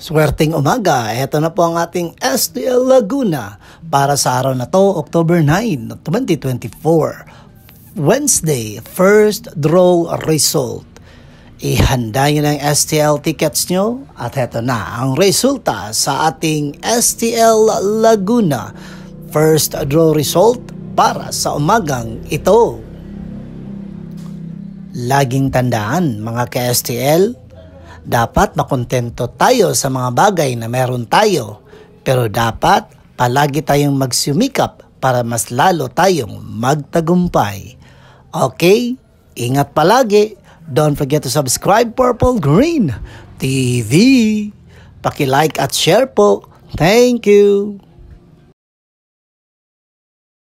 Swerteng umaga, eto na po ang ating STL Laguna para sa araw na to, October 9, 2024. Wednesday, first draw result. Ihanda nyo ang STL tickets nyo at eto na ang resulta sa ating STL Laguna. First draw result para sa umagang ito. Laging tandaan mga ka-STL, dapat makontento tayo sa mga bagay na meron tayo, pero dapat palagi tayong magsumikap para mas lalo tayong magtagumpay. Okay? Ingat palagi. Don't forget to subscribe Purple Green TV. Paki-like at share po. Thank you.